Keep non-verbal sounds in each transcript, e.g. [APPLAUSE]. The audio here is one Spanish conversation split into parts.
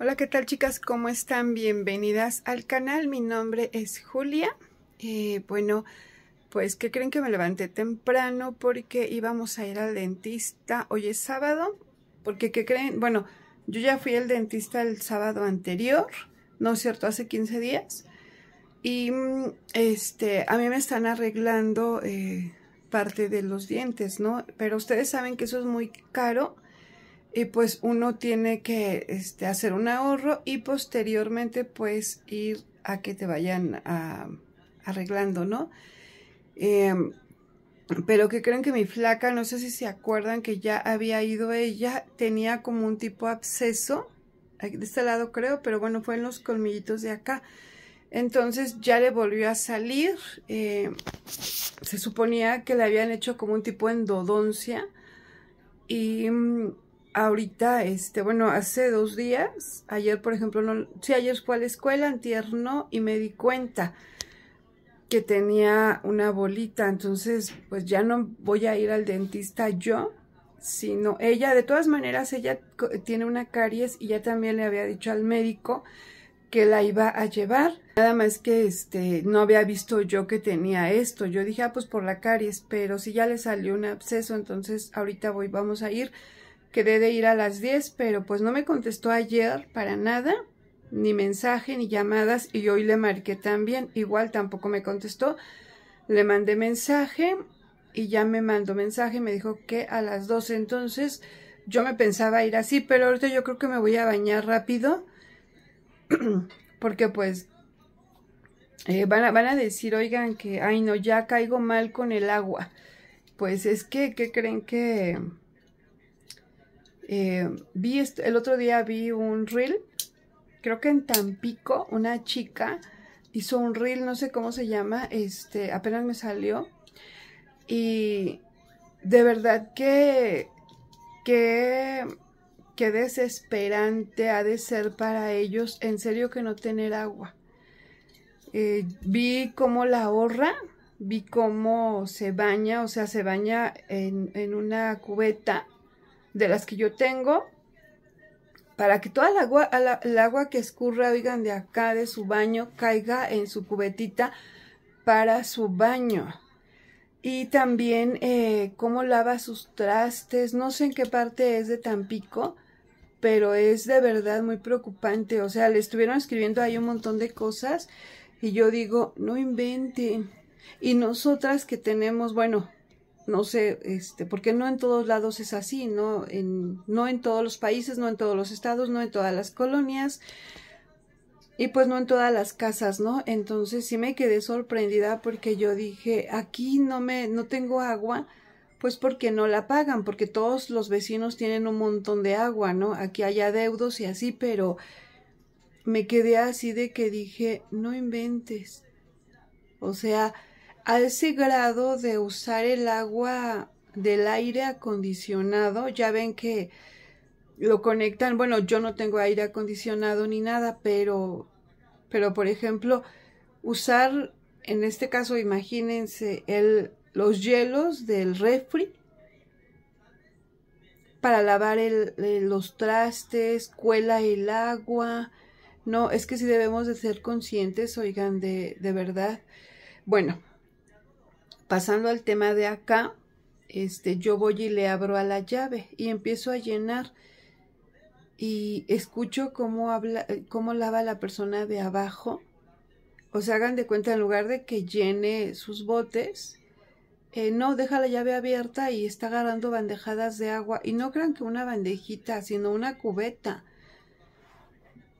Hola, ¿qué tal chicas? ¿Cómo están? Bienvenidas al canal. Mi nombre es Julia. Eh, bueno, pues, ¿qué creen que me levanté temprano? Porque íbamos a ir al dentista. Hoy es sábado. Porque, ¿qué creen? Bueno, yo ya fui al dentista el sábado anterior. ¿No es cierto? Hace 15 días. Y, mm, este, a mí me están arreglando eh, parte de los dientes, ¿no? Pero ustedes saben que eso es muy caro y pues uno tiene que este, hacer un ahorro y posteriormente pues ir a que te vayan a, ah, arreglando, ¿no? Em, pero que creen que mi flaca, no sé si se acuerdan que ya había ido ella, tenía como un tipo absceso, de este lado creo, pero bueno, fue en los colmillitos de acá. Entonces ya le volvió a salir, eh, se suponía que le habían hecho como un tipo endodoncia y mm, ahorita, este, bueno, hace dos días, ayer por ejemplo, no, sí, ayer fue a la escuela, tierno y me di cuenta que tenía una bolita, entonces pues ya no voy a ir al dentista yo, sino ella, de todas maneras, ella tiene una caries y ya también le había dicho al médico que la iba a llevar. Nada más que este no había visto yo que tenía esto. Yo dije, ah, pues por la caries, pero si ya le salió un absceso, entonces ahorita voy, vamos a ir Quedé de ir a las 10, pero pues no me contestó ayer para nada, ni mensaje, ni llamadas, y hoy le marqué también, igual tampoco me contestó. Le mandé mensaje y ya me mandó mensaje, me dijo que a las 12 entonces yo me pensaba ir así, pero ahorita yo creo que me voy a bañar rápido [CLEARS THROAT] porque pues eh, van, a, van, a, decir, oigan, que, ay no, ya caigo mal con el agua. Pues es que, ¿qué creen que... Eh, vi el otro día vi un reel, creo que en Tampico, una chica hizo un reel, no sé cómo se llama, este, apenas me salió. Y de verdad que, que, desesperante ha de ser para ellos, en serio que no tener agua. Eh, vi cómo la ahorra, vi cómo se baña, o sea, se baña en, en una cubeta de las que yo tengo, para que toda el agua, agua que escurra, oigan, de acá, de su baño, caiga en su cubetita para su baño. Y también eh, cómo lava sus trastes, no sé en qué parte es de Tampico, pero es de verdad muy preocupante. O sea, le estuvieron escribiendo ahí un montón de cosas y yo digo, no invente. Y nosotras que tenemos, bueno, no sé, este, porque no en todos lados es así, ¿no? En, no en todos los países, no en todos los estados, no en todas las colonias y pues no en todas las casas, ¿no? Entonces sí me quedé sorprendida porque yo dije, aquí no me, no tengo agua, pues porque no la pagan, porque todos los vecinos tienen un montón de agua, ¿no? Aquí hay adeudos y así, pero me quedé así de que dije, no inventes. O sea, a ese grado de usar el agua del aire acondicionado. Ya ven que lo conectan, bueno, yo no tengo aire acondicionado ni nada, pero, pero por ejemplo, usar, en este caso, imagínense, el, los hielos del refri para lavar los trastes, cuela el agua. No, es que si debemos de ser conscientes, oigan, de, de verdad. Bueno, pasando al tema de acá, este, yo voy y le abro a la llave y empiezo a llenar y escucho cómo habla, cómo lava la persona de abajo. O sea, hagan de cuenta, en lugar de que llene sus botes, eh, no, deja la llave abierta y está agarrando bandejadas de agua. Y no crean que una bandejita, sino una cubeta.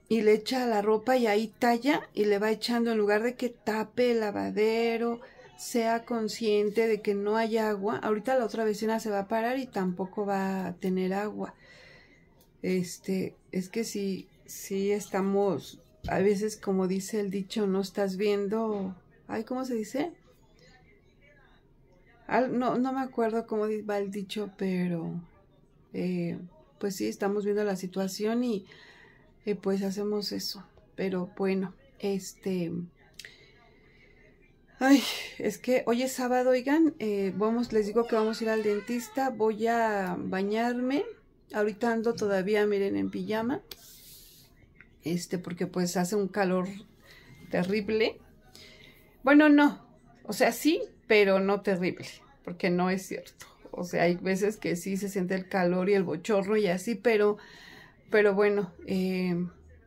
Y le echa la ropa y ahí talla y le va echando en lugar de que tape el lavadero, sea consciente de que no hay agua. Ahorita la otra vecina se va a parar y tampoco va a tener agua. Este, es que si, si estamos, a veces como dice el dicho, no estás viendo, ay, ¿cómo se dice? no, no me acuerdo cómo va el dicho, pero eh, pues sí, estamos viendo la situación y eh, pues hacemos eso. Pero bueno, este... Ay, es que hoy es sábado, oigan, eh, vamos, les digo que vamos a ir al dentista, voy a bañarme, ahorita ando todavía, miren, en pijama, este, porque pues hace un calor terrible, bueno, no, o sea, sí, pero no terrible, porque no es cierto, o sea, hay veces que sí se siente el calor y el bochorno y así, pero, pero bueno, eh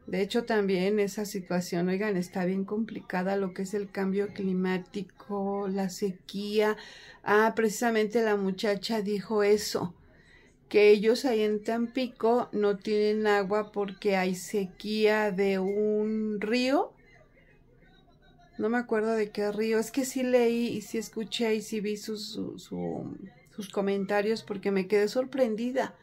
de hecho, también esa situación, oigan, está bien complicada lo que es el cambio climático, la sequía. Ah, precisamente la muchacha dijo eso, que ellos ahí en Tampico no tienen agua porque hay sequía de un río. No me acuerdo de qué río. Es que sí leí y sí escuché y sí vi sus, sus comentarios porque me quedé sorprendida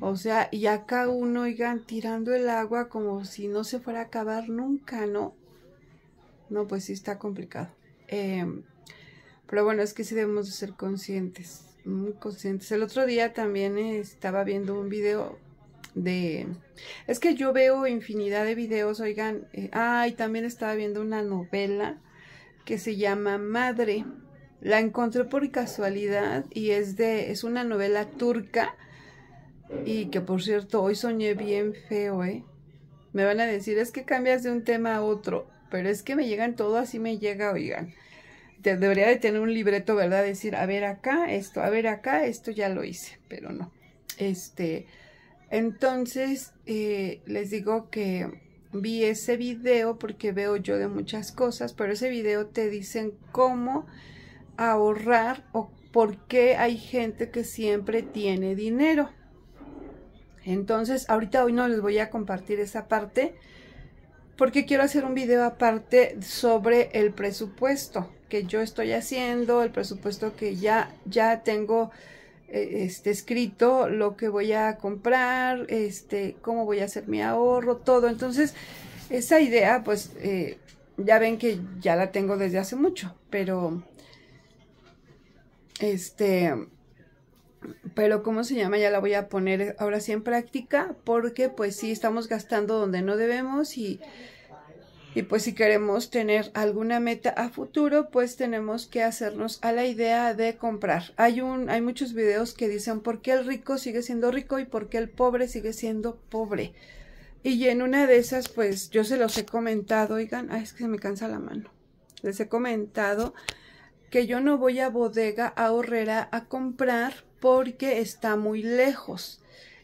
o sea, y acá uno, oigan, tirando el agua como si no se fuera a acabar nunca, ¿no? No, pues sí está complicado. Em, pero bueno, es que sí debemos de ser conscientes, muy conscientes. El otro día también estaba viendo un video de... Es que yo veo infinidad de videos, oigan. Eh, ah, ay, también estaba viendo una novela que se llama Madre. La encontré por casualidad y es de... es una novela turca y que por cierto, hoy soñé bien feo, ¿eh? Me van a decir, es que cambias de un tema a otro, pero es que me llegan todo, así me llega, oigan. Te, debería de tener un libreto, ¿verdad? Decir, a ver acá esto, a ver acá esto ya lo hice, pero no. Este, entonces, eh, les digo que vi ese video porque veo yo de muchas cosas, pero ese video te dicen cómo ahorrar o por qué hay gente que siempre tiene dinero. Entonces, ahorita hoy no les voy a compartir esa parte porque quiero hacer un video aparte sobre el presupuesto que yo estoy haciendo, el presupuesto que ya, ya tengo eh, este, escrito, lo que voy a comprar, este, cómo voy a hacer mi ahorro, todo. Entonces, esa idea, pues, eh, ya ven que ya la tengo desde hace mucho, pero, este, pero ¿cómo se llama? Ya la voy a poner ahora sí en práctica porque pues sí estamos gastando donde no debemos y, y pues si queremos tener alguna meta a futuro pues tenemos que hacernos a la idea de comprar. Hay, un, hay muchos videos que dicen por qué el rico sigue siendo rico y por qué el pobre sigue siendo pobre. Y en una de esas pues yo se los he comentado, oigan, ay, es que se me cansa la mano. Les he comentado que yo no voy a bodega a a comprar porque está muy lejos.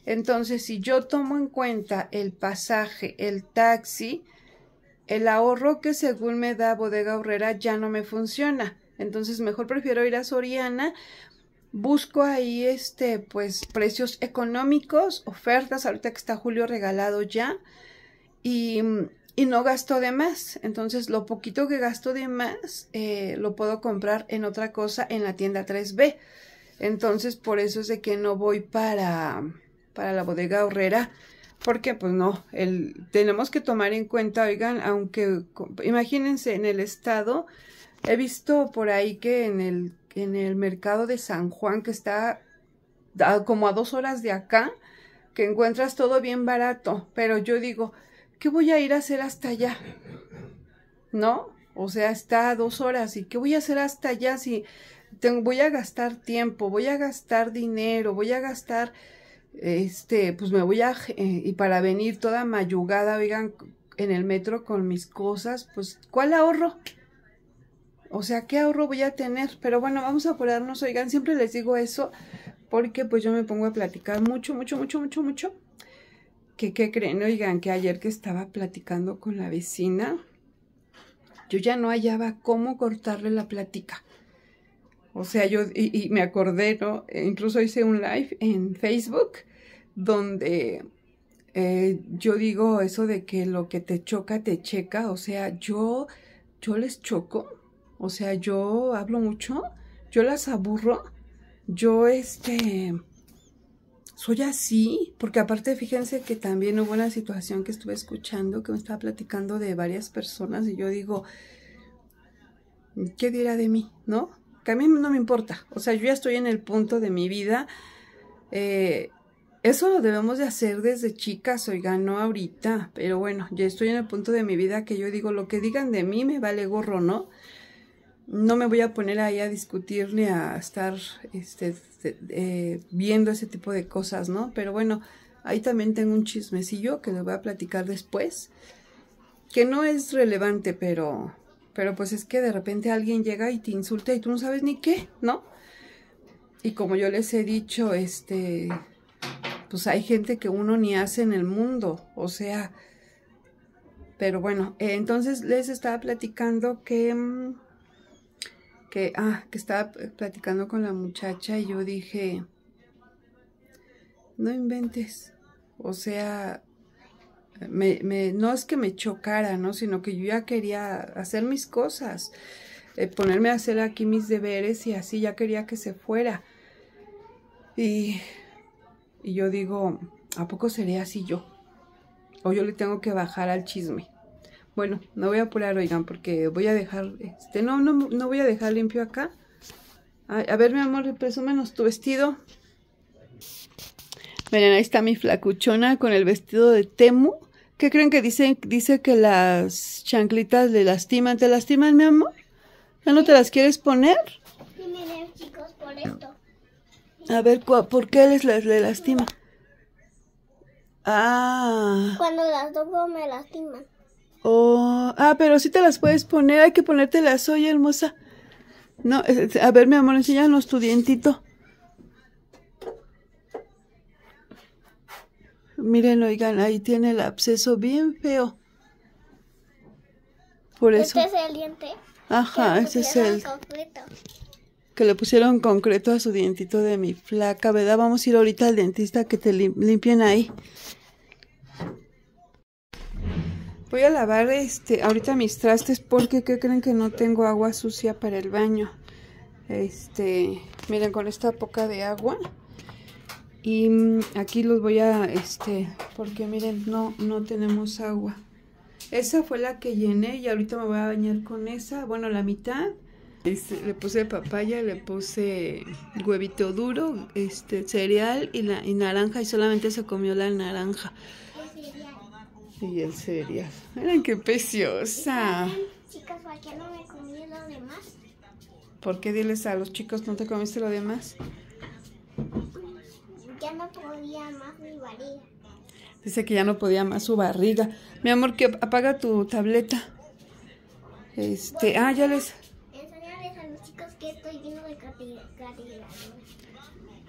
Entonces, si yo tomo en cuenta el pasaje, el taxi, el ahorro que según me da Bodega Horrera ya no me funciona. Entonces, mejor prefiero ir a Soriana. Busco ahí este pues precios económicos, ofertas, ahorita que está Julio regalado ya y, y no gasto de más. Entonces, lo poquito que gasto de más eh, lo puedo comprar en otra cosa en la tienda 3B. Entonces, por eso es de que no voy para, para la bodega horrera, porque pues no, tenemos que tomar en cuenta, oigan, aunque imagínense en el estado, he visto por ahí que en el, en el mercado de San Juan, que está como a dos horas de acá, que encuentras todo bien barato, pero yo digo, ¿qué voy a ir a hacer hasta allá? ¿No? O sea, está a dos horas y ¿qué voy a hacer hasta allá si voy a gastar tiempo, voy a gastar dinero, voy a gastar, este, pues me voy a, eh, y para venir toda mayugada, oigan, en el metro con mis cosas, pues, ¿cuál ahorro? O sea, ¿qué ahorro voy a tener? Pero bueno, vamos a apurarnos, oigan, siempre les digo eso, porque pues yo me pongo a platicar mucho, mucho, mucho, mucho, mucho. Que, ¿Qué creen? Oigan, que ayer que estaba platicando con la vecina, yo ya no hallaba cómo cortarle la plática. O sea, yo y, me acordé, ¿no? E incluso hice un live en Facebook donde eh, yo digo eso de que lo que te choca, te checa. O sea, yo, yo les choco. O sea, yo hablo mucho. Yo las aburro. Yo, este, soy así. Porque aparte, fíjense que también hubo una situación que estuve escuchando, que me estaba platicando de varias personas. Y yo digo, ¿qué dirá de mí? ¿No? que a mí no me importa. O sea, yo ya estoy en el punto de mi vida. Eh, eso lo debemos de hacer desde chicas, oiga, no ahorita, pero bueno, ya estoy en el punto de mi vida que yo digo, lo que digan de mí me vale gorro, ¿no? No me voy a poner ahí a discutir ni a estar este, viendo ese tipo de cosas, ¿no? Pero bueno, ahí también tengo un chismecillo que les voy a platicar después, que no es relevante, pero pero pues es que de repente alguien llega y te insulta y tú no sabes ni qué, ¿no? Y como yo les he dicho, este, pues hay gente que uno ni hace en el mundo, o sea, pero bueno, eh, entonces les estaba platicando mm, que, ah, que estaba platicando con la muchacha y yo dije, no inventes, o sea, me, me, no es que me chocara, ¿no? Sino que yo ya quería hacer mis cosas, eh, ponerme a hacer aquí mis deberes y así ya quería que se fuera. Y, y yo digo, ¿a poco seré así yo? O yo le tengo que bajar al chisme. Bueno, no voy a apurar, oigan, porque voy a dejar, este, no, no, no voy a dejar limpio acá. a ver, mi amor, presúmenos tu vestido. Miren, ahí está mi flacuchona con el vestido de Temu. ¿Qué creen que dice? Dice que las chanclitas le lastiman. ¿Te lastiman, mi amor? ¿Ya no te las quieres poner? Sí, chicos, por esto. A ver, ¿por qué les, las lastima? Ah. Cuando las toco me lastiman. Oh, ah, pero sí te las puedes poner. Hay que ponértelas hoy, hermosa. No, a ver, mi amor, enséñanos tu dientito. Miren, oigan, ahí tiene el absceso bien feo. Por este eso. ¿Este es el diente? Ajá, ese es el. Que le pusieron concreto a su dientito de mi flaca, ¿verdad? Vamos a ir ahorita al dentista que te limpien ahí. Voy a lavar este ahorita mis trastes porque ¿qué creen que no tengo agua sucia para el baño? Este, miren, con esta poca de agua y mm, aquí los voy a este porque miren no no tenemos agua esa fue la que llené y ahorita me voy a bañar con esa bueno la mitad este, le puse papaya le puse huevito duro este cereal y, la, y naranja y solamente se comió la naranja y el cereal miren qué preciosa chicos por qué no me comí lo demás por qué diles a los chicos no te comiste lo demás no podía más mi barriga. Dice que ya no podía más su barriga. Mi amor, que apaga tu tableta. Este, ah, ya les... Enseñarles a los chicos que estoy viendo de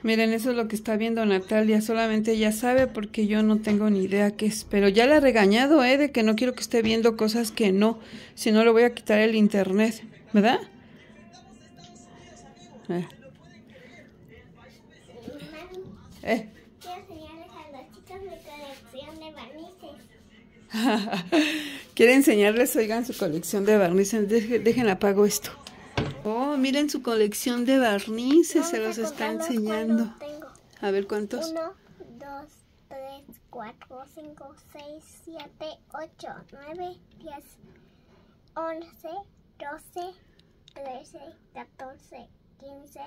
Miren, eso es lo que está viendo Natalia. Solamente ella sabe porque yo no tengo ni idea qué es. Pero ya la ha regañado, ¿eh? De que no quiero que esté viendo cosas que no. Si no, le voy a quitar el internet. ¿Verdad? Eh. ¿Eh? Quiero enseñarles a los chicos mi colección de barnices. [LAUGHS] Quiero enseñarles, oigan, su colección de barnices. dejen apago esto. Oh, miren su colección de barnices. Se los está enseñando. A ver cuántos. 1 2 3, 4, 5, 6, 7, 8, 9, 10, 11, 12, 13, 14, 15,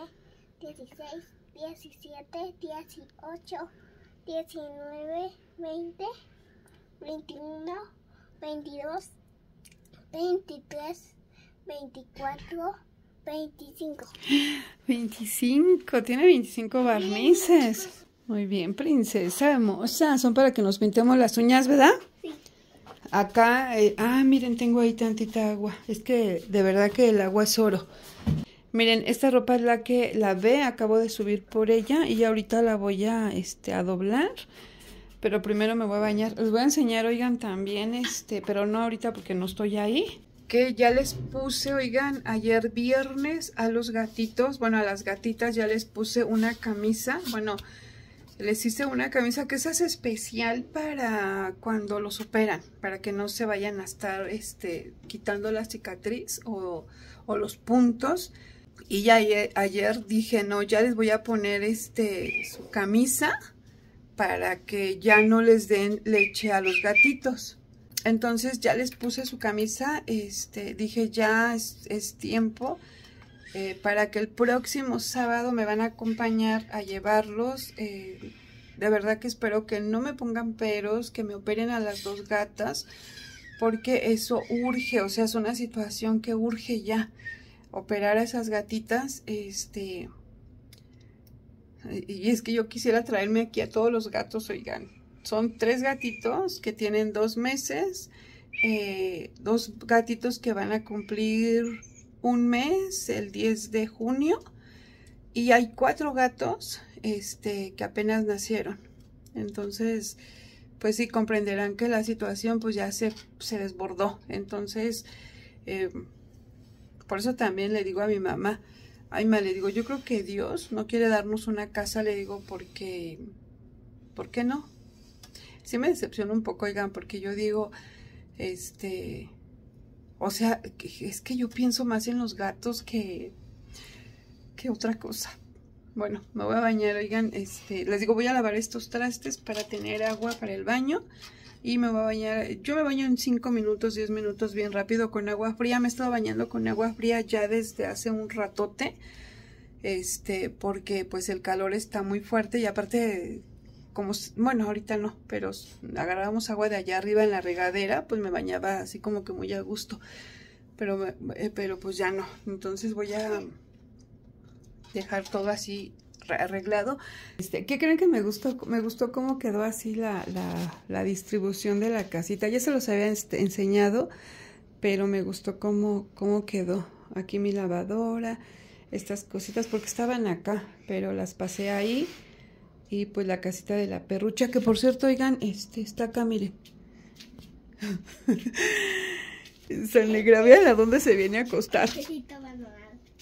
16, 17, 18, 19, 20, 21, 22, 23, 24, 25. 25, tiene 25 barnices. Muy bien, princesa hermosa. Son para que nos pintemos las uñas, ¿verdad? Sí. Acá, eh, ah, miren, tengo ahí tantita agua. Es que de verdad que el agua es oro. Miren, esta ropa es la que la ve, acabo de subir por ella y ahorita la voy a, este, a doblar. Pero primero me voy a bañar. Les voy a enseñar, oigan, también, este, pero no ahorita porque no estoy ahí. Que ya les puse, oigan, ayer viernes a los gatitos, bueno, a las gatitas ya les puse una camisa. Bueno, les hice una camisa que esa es especial para cuando los operan, para que no se vayan a estar este, quitando la cicatriz o, o los puntos. Y ya ayer dije, no, ya les voy a poner este su camisa para que ya no les den leche a los gatitos. Entonces ya les puse su camisa, este, dije ya es, es tiempo eh, para que el próximo sábado me van a acompañar a llevarlos. Eh, de verdad que espero que no me pongan peros, que me operen a las dos gatas, porque eso urge, o sea, es una situación que urge ya operar a esas gatitas, este... Y es que yo quisiera traerme aquí a todos los gatos, oigan. Son tres gatitos que tienen dos meses, eh, dos gatitos que van a cumplir un mes, el 10 de junio, y hay cuatro gatos este, que apenas nacieron. Entonces, pues sí, comprenderán que la situación pues ya se, se desbordó. Entonces, eh, por eso también le digo a mi mamá, ay, ma, le digo, yo creo que Dios no quiere darnos una casa, le digo, porque, ¿por qué no? Sí me decepciona un poco, oigan, porque yo digo, este, o sea, es que yo pienso más en los gatos que, que otra cosa. Bueno, me voy a bañar, oigan, este, les digo, voy a lavar estos trastes para tener agua para el baño y me voy a bañar. Yo me baño en 5 minutos, 10 minutos bien rápido con agua fría. Me he estado bañando con agua fría ya desde hace un ratote. Este, porque pues el calor está muy fuerte y aparte como, bueno, ahorita no, pero agarrábamos agua de allá arriba en la regadera, pues me bañaba así como que muy a gusto. Pero, eh, pero pues ya no. Entonces voy a dejar todo así arreglado. Este, ¿Qué creen que me gustó? Me gustó cómo quedó así la, distribución de la casita. Ya se los había este, enseñado, pero me gustó cómo, cómo quedó. Aquí mi lavadora, estas cositas, porque estaban acá, pero las pasé ahí. Y pues la casita de la perrucha, que por cierto, oigan, este está acá, miren. Se le grabé a la donde se viene a acostar.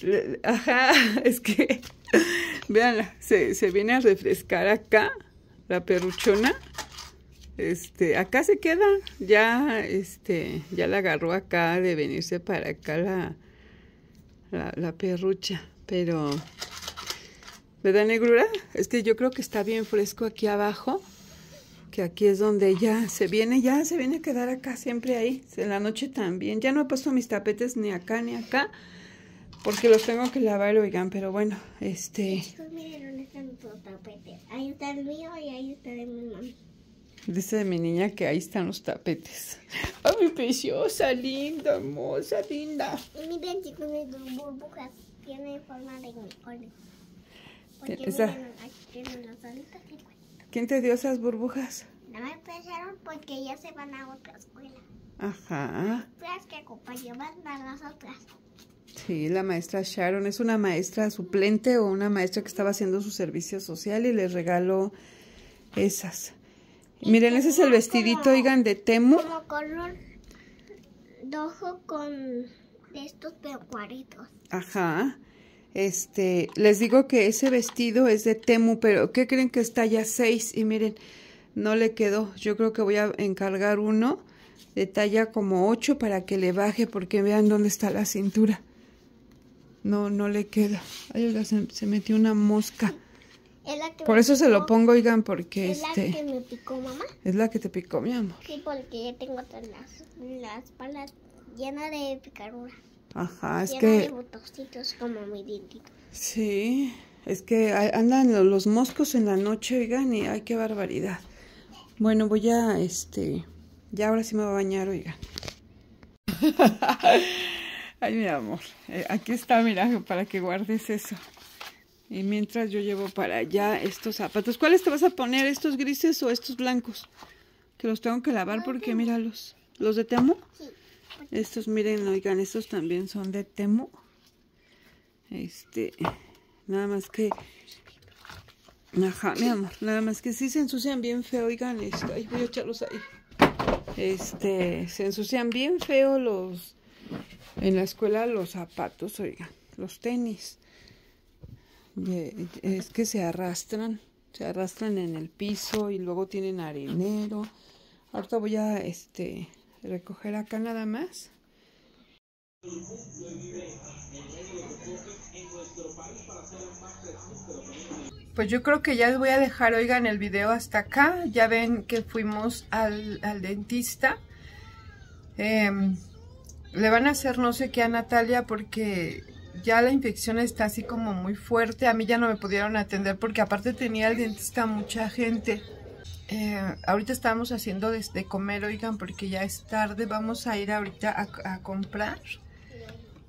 Eh, ajá, [LAUGHS] es que [LAUGHS] vean se, se viene a refrescar acá la perruchona. Este, acá se queda, ya, este, ya la agarró acá de venirse para acá la, la, la perrucha, pero, ¿verdad, negrura? Es que yo creo que está bien fresco aquí abajo, que aquí es donde ya se viene, ya se viene a quedar acá siempre ahí, en la noche también. Ya no he puesto mis tapetes ni acá ni acá, porque los tengo que lavar, oigan, pero bueno, este... miren dónde están los tapetes. Ahí está el mío y ahí está de mi mamá. Dice de mi niña que ahí están los tapetes. ¡Ay, mi preciosa, linda, hermosa, linda! Y Miren, chicos, mis burbujas tienen forma de unicornio. Porque Esa... aquí tienen las alitas ¿Quién te dio esas burbujas? No me empezaron porque ya se van a otra escuela. Ajá. Las que acompañaban a las otras. Sí, la maestra Sharon es una maestra suplente o una maestra que estaba haciendo su servicio social y les regaló esas. Miren, ese es el vestidito, oigan, de Temu. Como color rojo con estos pecuaritos. Ajá. Este, les digo que ese vestido es de Temu, pero ¿qué creen que está ya 6? Y miren, no le quedó. Yo creo que voy a encargar uno de talla como 8 para que le baje, porque vean dónde está la cintura. No, no le queda. Ay, oiga, se, metió una mosca. Por eso se lo pongo, oigan, porque este... ¿Es la este, que me picó, mamá? Es la que te picó, mi amor. Sí, porque ya tengo todas las, palas llenas de picadura. Ajá, es llena que... de botoncitos como mi dientito. Sí, es que andan los moscos en la noche, oigan, y ay, qué barbaridad. Bueno, voy a, este... Ya ahora sí me voy a bañar, oigan. [LAUGHS] Ay, mi amor, eh, aquí está, mira, para que guardes eso. Y mientras yo llevo para allá estos zapatos. ¿Cuáles te vas a poner? ¿Estos grises o estos blancos? Que los tengo que lavar porque mira, ¿Los de Temu? Sí. Estos, miren, oigan, estos también son de Temu. Este, nada más que... Ajá, mi amor, nada más que sí se ensucian bien feo, oigan, esto. Ay, voy a echarlos ahí. Este, se ensucian bien feo los en la escuela los zapatos, oigan, los tenis. Eh, es que se arrastran, se arrastran en el piso y luego tienen arenero. Ahorita voy a este recoger acá nada más. Pues yo creo que ya les voy a dejar, oigan, el video hasta acá. Ya ven que fuimos al, al dentista. Em, le van a hacer no sé qué a Natalia porque ya la infección está así como muy fuerte. A mí ya no me pudieron atender porque aparte tenía el dentista mucha gente. Eh, ahorita estamos haciendo desde comer, oigan, porque ya es tarde. Vamos a ir ahorita a, a comprar.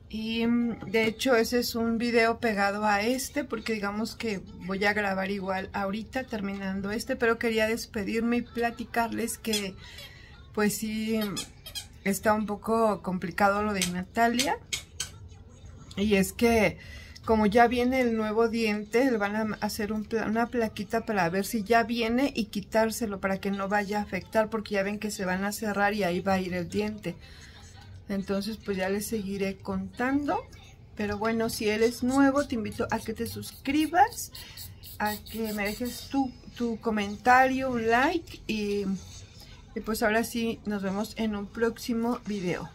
Y mm, de hecho ese es un video pegado a este porque digamos que voy a grabar igual ahorita terminando este. Pero quería despedirme y platicarles que pues sí está un poco complicado lo de Natalia. Y es que como ya viene el nuevo diente, le van a hacer una plaquita para ver si ya viene y quitárselo para que no vaya a afectar porque ya ven que se van a cerrar y ahí va a ir el diente. Entonces pues ya les seguiré contando. Pero bueno, si eres nuevo, te invito a que te suscribas, a que me dejes tu, tu comentario, un like y y pues ahora sí, nos vemos en un próximo video.